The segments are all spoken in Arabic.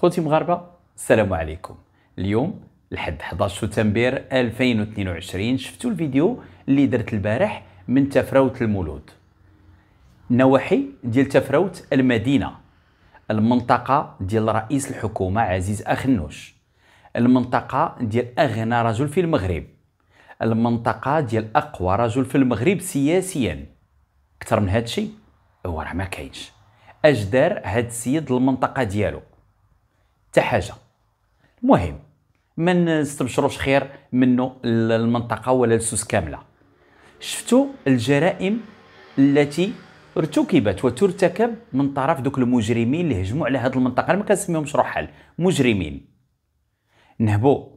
خوتي مغاربه السلام عليكم اليوم لحد 11 سبتمبر 2022 شفتوا الفيديو اللي درت البارح من تفراوت المولود نواحي ديال تفراوت المدينه المنطقه ديال رئيس الحكومه عزيز اخنوش المنطقه ديال اغنى رجل في المغرب المنطقه ديال اقوى رجل في المغرب سياسيا اكثر من الشيء هو راه ما كاينش اش دار السيد المنطقه ديالو حتى حاجه المهم ما نستبشروش خير منه المنطقه ولا السوس كامله شفتوا الجرائم التي ارتكبت وترتكب من طرف دوك المجرمين اللي هجموا على هذه المنطقه ما كنسميهمش رحال مجرمين نهبوا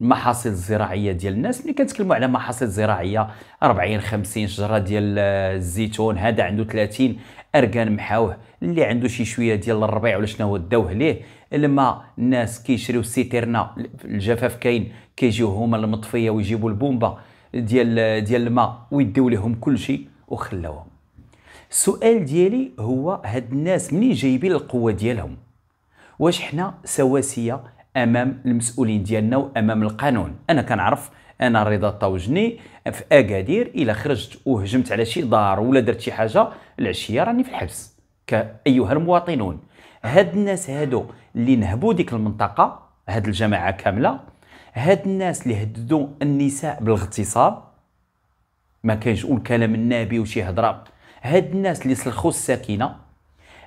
المحاصيل الزراعيه ديال الناس ملي كنتكلموا على محاصيل زراعيه 40 50 شجره ديال الزيتون هذا عنده 30 اركان محاوه اللي عنده شي شويه ديال الربيع ولا شنو داوه ليه الماء الناس كيشريو سيترنا الجفاف كاين كيجيو هما المطفيه ويجيبوا البومبا ديال ديال الماء ويديو لهم كل شيء وخلاوهم السؤال ديالي هو هاد الناس منين جايبين القوه ديالهم واش حنا سواسيه امام المسؤولين ديالنا وامام القانون انا كنعرف انا رضا الطوجني في اكادير الى خرجت وهجمت على شي دار ولا درت شي حاجه العشيه راني في الحبس كايها المواطنون هاد الناس هادو اللي نهبوا ديك المنطقه هاد الجماعه كامله هاد الناس اللي هددوا النساء بالاغتصاب ما كاينش كلام النابي وشي هضره هاد الناس اللي سلخوا الساكنه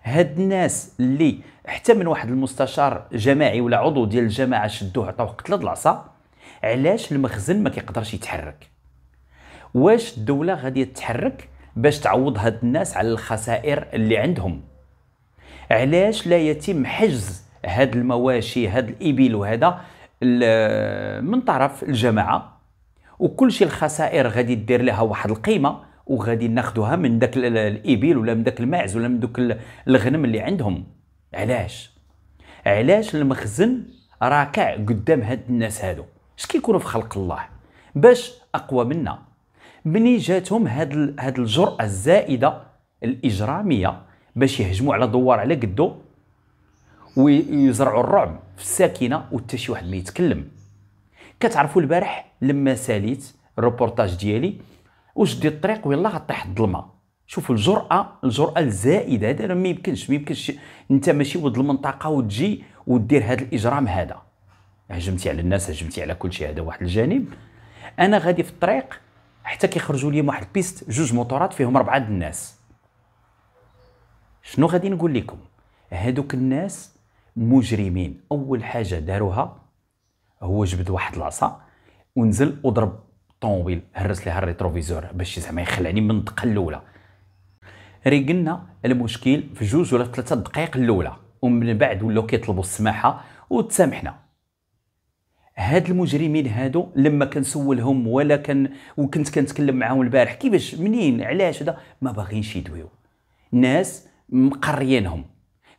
هاد الناس اللي حتى من واحد المستشار جماعي ولا عضو ديال الجماعه شدوه عطاوه قتله العصا علاش المخزن ما كيقدرش يتحرك واش الدوله غادي تتحرك باش تعوض هاد الناس على الخسائر اللي عندهم علاش لا يتم حجز هاد المواشي هاد الابل وهذا من طرف الجماعه وكل شيء الخسائر غادي دير لها واحد القيمه وغادي ناخذوها من داك الابل ولا من داك الماعز ولا من دوك الغنم اللي عندهم علاش علاش المخزن راكع قدام هاد الناس هادو اش كيكونوا في خلق الله باش اقوى منا مني جاتهم هاد هاد الجرأه الزائده الاجراميه باش يهجموا على دوار على قدو ويزرعوا الرعب في الساكنه وحتى شي واحد ما يتكلم كتعرفوا البارح لما ساليت الريبورتاج ديالي وجدي الطريق ويلا غطيح الظلمه شوف الجرأه الجرأه الزائده هذا ما يمكنش ما يمكنش انت ماشي ولد المنطقه وتجي ودير هذا الاجرام هذا هجمتي على الناس هجمتي على كل شيء هذا واحد الجانب انا غادي في الطريق حتى كيخرجوا لي واحد البيست جوج موطورات فيهم اربعه الناس شنو غادي نقول لكم هادوك الناس مجرمين اول حاجه داروها هو جبد واحد العصا ونزل وضرب الطوموبيل هرس ليها الريتروفيزور باش زعما يخلعني من الدقه الاولى ريقلنا المشكل في جوج ولا ثلاثه دقائق الاولى ومن بعد ولاو كيطلبوا السماحه وتسامحنا هاد المجرمين هادو لما كنسولهم ولا كان وكنت كنتكلم معاهم البارح كيفاش منين علاش هذا ما باغينش يدويو ناس مقريينهم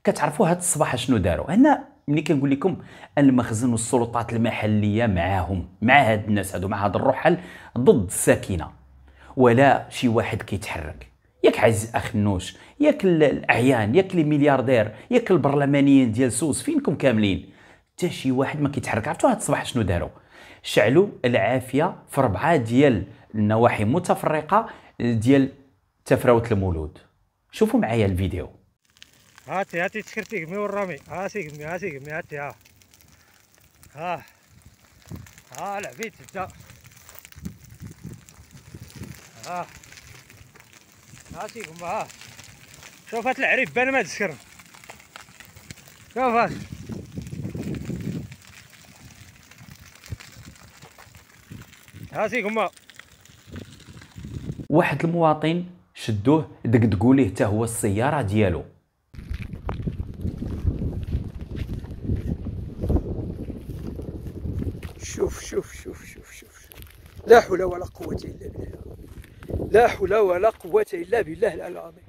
كتعرفوا هاد الصباح شنو داروا هنا ملي كنقول لكم المخزن والسلطات المحليه معاهم مع هاد الناس هادو مع هاد الرحل ضد الساكنه ولا شي واحد كيتحرك ياك عز اخ نوش ياك الاعيان ياك لي ملياردير ياك البرلمانيين ديال سوس فينكم كاملين حتى شي واحد ما كيتحرك عرفتوا هاد الصباح شنو داروا شعلوا العافيه في ربعه ديال النواحي متفرقه ديال تفراوت المولود شوفوا معايا الفيديو هاتي هاتي تشكرتي ها والرمي مي ها هاتي مي هاتي ها ها ها لعبيت انت ها ها سي قمي ها شوف هات العريف بان ما تسكر شوف هات هاتي قمي واحد المواطن شدوه دقدقوا ليه حتى هو السياره ديالو شوف شوف شوف شوف شوف لا حول ولا قوة إلا بالله لا حول ولا قوة إلا بالله العظيم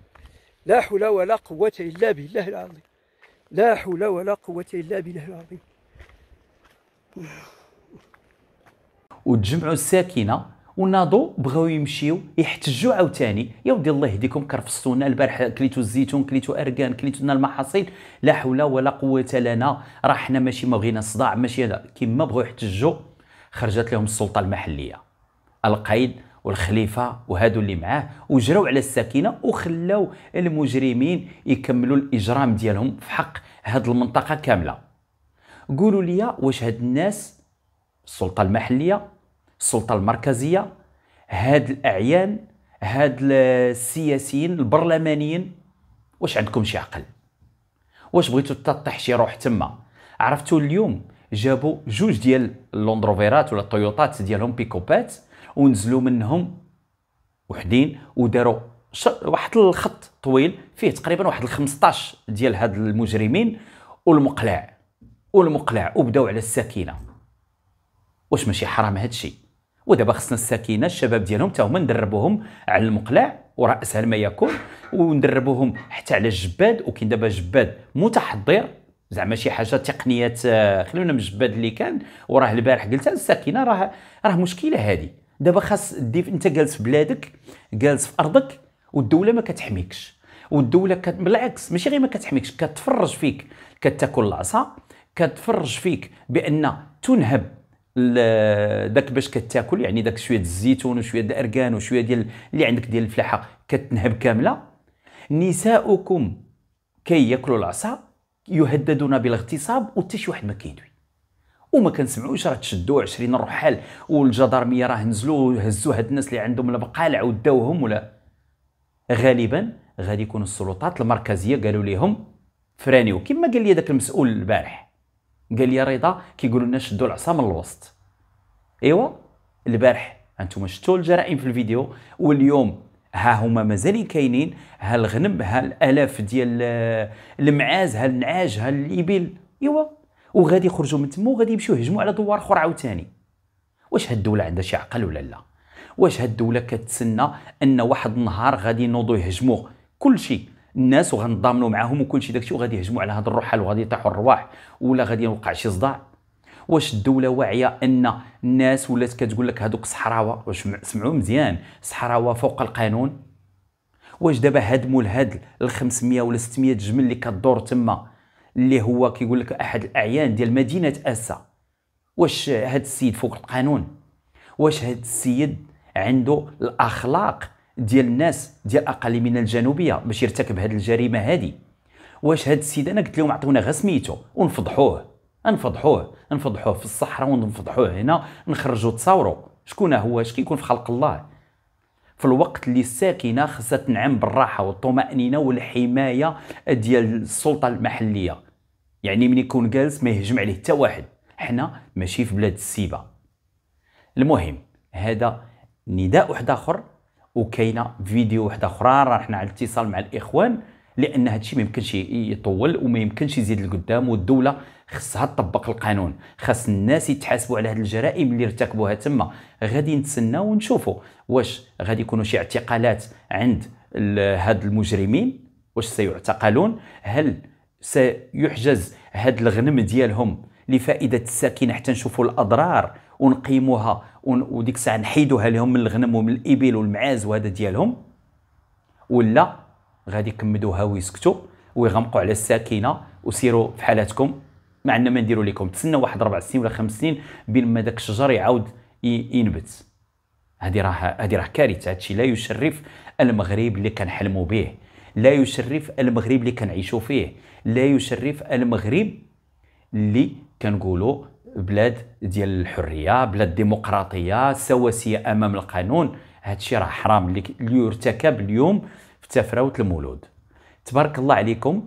لا حول ولا قوة إلا بالله العظيم لا حول ولا قوة إلا بالله العظيم وتجمعوا الساكنة وناضوا بغاو يمشيو يحتجوا عاوتاني يا ودي الله يهديكم كرفصتونا البارح كليتو الزيتون كليتو اركان كليتوا لنا المحاصيل لا حول ولا قوه لنا راه حنا ماشي ما بغينا الصداع ماشي هذا كيما بغاو يحتجوا خرجت لهم السلطه المحليه القيد والخليفه وهادو اللي معاه وجراو على الساكنه وخلاو المجرمين يكملوا الاجرام ديالهم في حق هاد المنطقه كامله قولوا لي واش هاد الناس السلطه المحليه السلطه المركزيه هاد الاعيان هاد السياسيين البرلمانيين واش عندكم شي عقل واش بغيتوا تطيح شي روح تما عرفتوا اليوم جابوا جوج ديال اللوندروفيرات ولا الطويوطات ديالهم بيكوبات ونزلوا منهم وحدين وداروا واحد الخط طويل فيه تقريبا واحد 15 ديال هاد المجرمين والمقلع والمقلع وبداو على السكينه واش ماشي حرام هادشي ودابا خصنا السكينه الشباب ديالهم حتى هما ندربوهم على المقلع وراسها ما يكون وندربوهم حتى على الجباد وكاين دابا جباد متحضر زعما شي حاجه تقنيات آه، خلونا من الجباد اللي كان وراه البارح قلتها الساكنه راه راه مشكله هذه دابا خاص ديف انت جالس في بلادك جالس في ارضك والدوله ما كتحميكش والدوله كت... بالعكس ماشي غير ما كتحميكش كتفرج فيك كتاكل العصا كتفرج فيك بان تنهب آه، داك باش كتاكل يعني داك شويه الزيتون وشويه الاركان وشويه ديال اللي عندك ديال الفلاحه كتنهب كامله نساؤكم كي ياكلوا العصا يهددون بالاغتصاب وحتى شي واحد ما كيدوي وما كنسمعوش راه تشدوا 20 رحال والجدارميه راه نزلوا هزوا هاد الناس اللي عندهم البقالع وداوهم ولا غالبا غادي يكون السلطات المركزيه قالوا لهم فرانيو كما قال لي داك المسؤول البارح قال لي رضا كيقولوا لنا شدوا العصا من الوسط ايوا البارح انتم شفتوا الجرائم في الفيديو واليوم ها هما مازال كاينين ها الغنم ها الالاف ديال المعاز ها النعاج ها الابل ايوا وغادي يخرجوا من تما وغادي يمشيو يهجموا على دوار اخرى عاوتاني واش هاد الدوله عندها شي عقل ولا لا واش هاد الدوله كتسنى ان واحد النهار غادي ينوضوا يهجموا كلشي الناس وغنضامنوا معاهم وكلشي داكشي وغادي يهجموا على هاد الرحل وغادي يطيحوا الرواح ولا غادي يوقع شي صداع واش الدوله واعيه ان الناس ولات كتقول لك هذوك صحراوه واش سمعوا مزيان صحراوه فوق القانون واش دابا هدموا لهاد ال 500 ولا 600 جمل اللي كدور تما اللي هو كيقول لك احد الاعيان ديال مدينه اسا واش هاد السيد فوق القانون واش هاد السيد عنده الاخلاق ديال الناس ديال اقاليمنا الجنوبيه باش يرتكب هاد الجريمه هادي واش هاد السيد انا قلت لهم عطيونا غير سميتو ونفضحوه نفضحوه نفضحوه في الصحراء ونفضحوه هنا نخرجوا تصاوروا شكون هو اش كيكون في خلق الله في الوقت اللي الساكنه خاصها تنعم بالراحه والطمانينه والحمايه ديال السلطه المحليه يعني من يكون جالس ما يهجم عليه حتى واحد حنا ماشي في بلاد السيبه المهم هذا نداء واحد اخر وكاينه فيديو واحد اخرى راه حنا على اتصال مع الاخوان لان هذا الشيء ما يمكنش يطول وما يمكنش يزيد لقدام والدوله خصها تطبق القانون خاص الناس يتحاسبوا على هذه الجرائم اللي ارتكبوها تما غادي نتسناو ونشوفوا واش غادي يكونوا شي اعتقالات عند هاد المجرمين واش سيعتقلون هل سيحجز هاد الغنم ديالهم لفائده الساكنه حتى نشوفوا الاضرار ونقيموها وديك الساعه نحيدوها لهم من الغنم ومن الابل والمعاز وهذا ديالهم ولا غادي يكمدوها ويسكتوا ويغمقوا على الساكنه وسيروا في حالاتكم ما عندنا ما نديروا لكم تسنى واحد ربع سنين ولا خمس سنين بين ما داك الشجر يعاود ينبت هذه راه هذه راه كارثه هادشي لا يشرف المغرب اللي كنحلموا به لا يشرف المغرب اللي كنعيشوا فيه لا يشرف المغرب اللي كنقولوا بلاد ديال الحريه بلاد ديمقراطيه سواسيه امام القانون هادشي راه حرام اللي يرتكب اليوم تفراوت المولود تبارك الله عليكم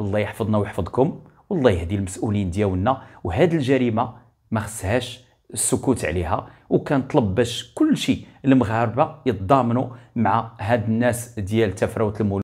الله يحفظنا ويحفظكم والله يهدي المسؤولين ديالنا وهاد الجريمه ما خصهاش السكوت عليها وكنطلب باش كلشي المغاربه يتضامنوا مع هاد الناس ديال تفراوت المولود